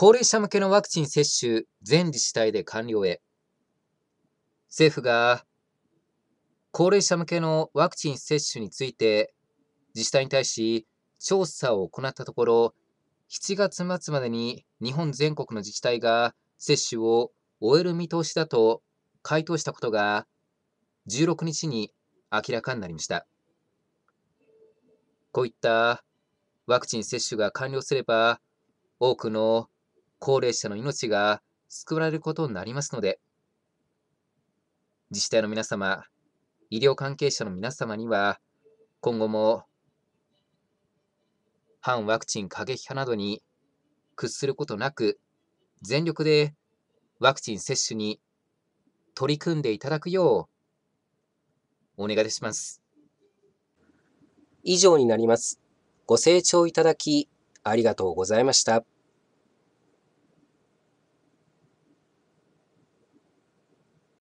高齢者向けのワクチン接種全自治体で完了へ。政府が高齢者向けのワクチン接種について自治体に対し調査を行ったところ、7月末までに日本全国の自治体が接種を終える見通しだと回答したことが16日に明らかになりました。こういったワクチン接種が完了すれば多くの高齢者の命が救われることになりますので、自治体の皆様、医療関係者の皆様には、今後も反ワクチン過激派などに屈することなく、全力でワクチン接種に取り組んでいただくよう、お願いします。以上になります。ご清聴いただき、ありがとうございました。